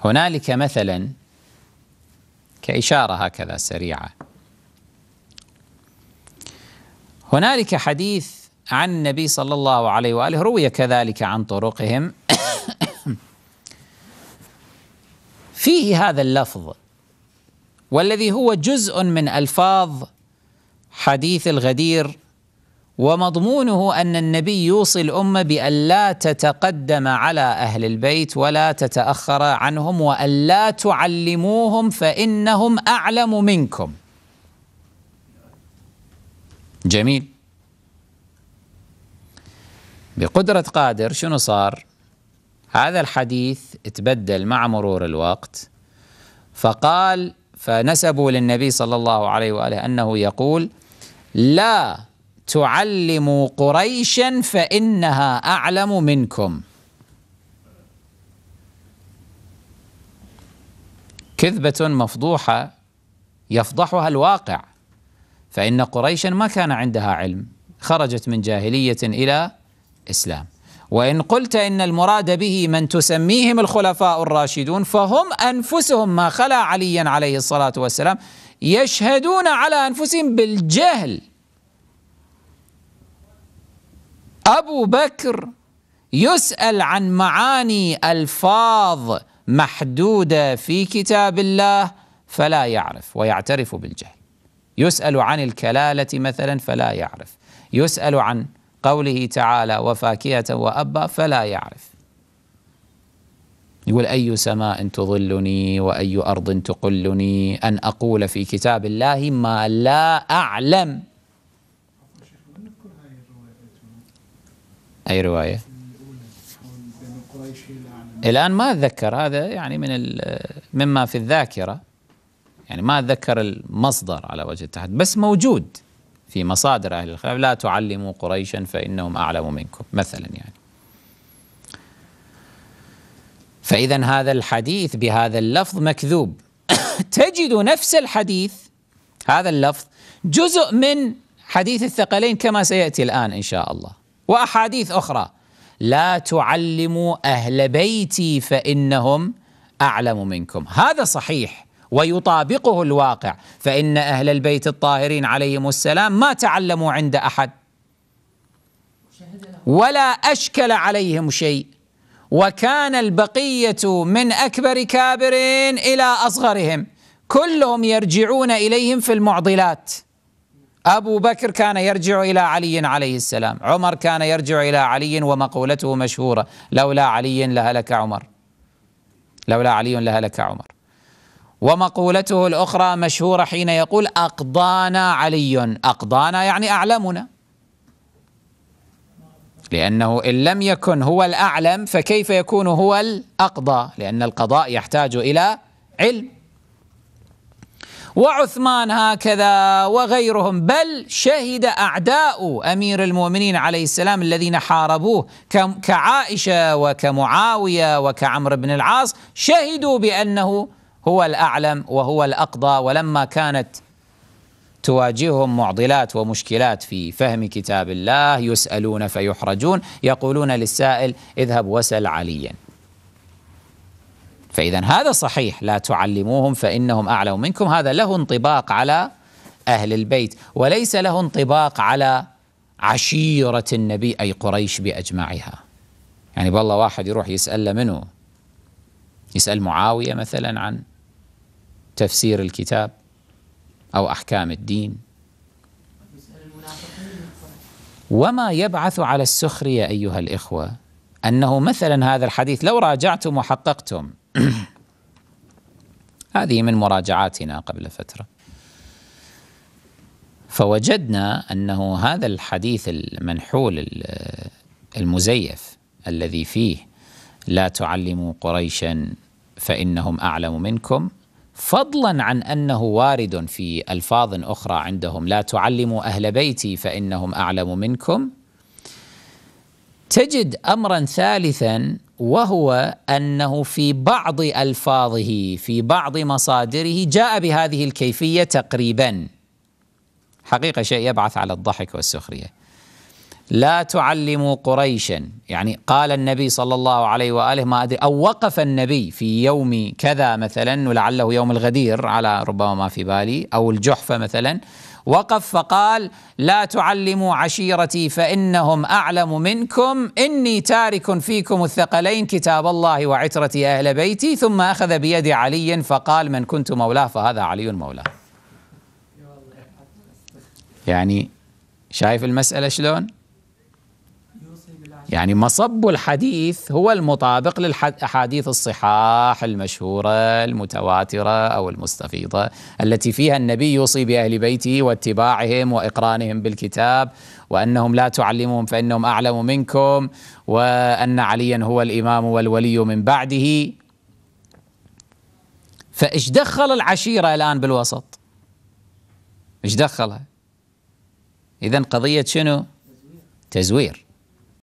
هنالك مثلا كإشارة هكذا سريعة هنالك حديث عن النبي صلى الله عليه وآله روي كذلك عن طرقهم فيه هذا اللفظ والذي هو جزء من ألفاظ حديث الغدير ومضمونه ان النبي يوصي الامه بان لا تتقدم على اهل البيت ولا تتاخر عنهم وان لا تعلموهم فانهم اعلم منكم. جميل. بقدره قادر شنو صار؟ هذا الحديث تبدل مع مرور الوقت فقال فنسبوا للنبي صلى الله عليه واله انه يقول لا تعلموا قريشا فإنها أعلم منكم كذبة مفضوحة يفضحها الواقع فإن قريشا ما كان عندها علم خرجت من جاهلية إلى إسلام وإن قلت إن المراد به من تسميهم الخلفاء الراشدون فهم أنفسهم ما خلا عليا عليه الصلاة والسلام يشهدون على أنفسهم بالجهل أبو بكر يسأل عن معاني ألفاظ محدودة في كتاب الله فلا يعرف ويعترف بالجهل يسأل عن الكلالة مثلا فلا يعرف يسأل عن قوله تعالى وفاكهة وأبا فلا يعرف يقول أي سماء تظلني وأي أرض تقلني أن أقول في كتاب الله ما لا أعلم أي رواية الآن ما أتذكر هذا يعني من مما في الذاكرة يعني ما أتذكر المصدر على وجه التحد بس موجود في مصادر أهل الخلاف لا تعلموا قريشا فإنهم أعلم منكم مثلا يعني فإذا هذا الحديث بهذا اللفظ مكذوب تجد نفس الحديث هذا اللفظ جزء من حديث الثقلين كما سيأتي الآن إن شاء الله واحاديث اخرى لا تعلموا اهل بيتي فانهم اعلم منكم هذا صحيح ويطابقه الواقع فان اهل البيت الطاهرين عليهم السلام ما تعلموا عند احد ولا اشكل عليهم شيء وكان البقيه من اكبر كابر الى اصغرهم كلهم يرجعون اليهم في المعضلات أبو بكر كان يرجع إلى علي عليه السلام عمر كان يرجع إلى علي ومقولته مشهورة لولا علي لهلك عمر لولا علي لهلك عمر ومقولته الأخرى مشهورة حين يقول أقضانا علي أقضانا يعني أعلمنا لأنه إن لم يكن هو الأعلم فكيف يكون هو الأقضى لأن القضاء يحتاج إلى علم وعثمان هكذا وغيرهم بل شهد أعداء أمير المؤمنين عليه السلام الذين حاربوه كعائشة وكمعاوية وكعمر بن العاص شهدوا بأنه هو الأعلم وهو الأقضى ولما كانت تواجههم معضلات ومشكلات في فهم كتاب الله يسألون فيحرجون يقولون للسائل اذهب وسل عليا فإذا هذا صحيح لا تعلموهم فإنهم أعلم منكم هذا له انطباق على أهل البيت وليس له انطباق على عشيرة النبي أي قريش بأجمعها يعني بالله واحد يروح يسأل منه يسأل معاوية مثلا عن تفسير الكتاب أو أحكام الدين وما يبعث على السخرية أيها الإخوة أنه مثلا هذا الحديث لو راجعتم وحققتم هذه من مراجعاتنا قبل فترة فوجدنا أنه هذا الحديث المنحول المزيف الذي فيه لا تعلموا قريشا فإنهم أعلم منكم فضلا عن أنه وارد في ألفاظ أخرى عندهم لا تعلموا أهل بيتي فإنهم أعلم منكم تجد أمرا ثالثا وهو انه في بعض الفاظه في بعض مصادره جاء بهذه الكيفيه تقريبا حقيقه شيء يبعث على الضحك والسخريه لا تعلموا قريشا يعني قال النبي صلى الله عليه واله ما ادري او وقف النبي في يوم كذا مثلا ولعله يوم الغدير على ربما ما في بالي او الجحفه مثلا وقف فقال لا تعلموا عشيرتي فانهم اعلم منكم اني تارك فيكم الثقلين كتاب الله وعترتي اهل بيتي ثم اخذ بيد علي فقال من كنت مولاه فهذا علي مولاه. يعني شايف المساله شلون؟ يعني مصب الحديث هو المطابق للأحاديث الصحاح المشهورة المتواترة أو المستفيضة التي فيها النبي يوصي بأهل بيته واتباعهم وإقرانهم بالكتاب وأنهم لا تعلمهم فإنهم أعلم منكم وأن عليا هو الإمام والولي من بعده فإيش دخل العشيرة الآن بالوسط إيش دخلها إذا قضية شنو تزوير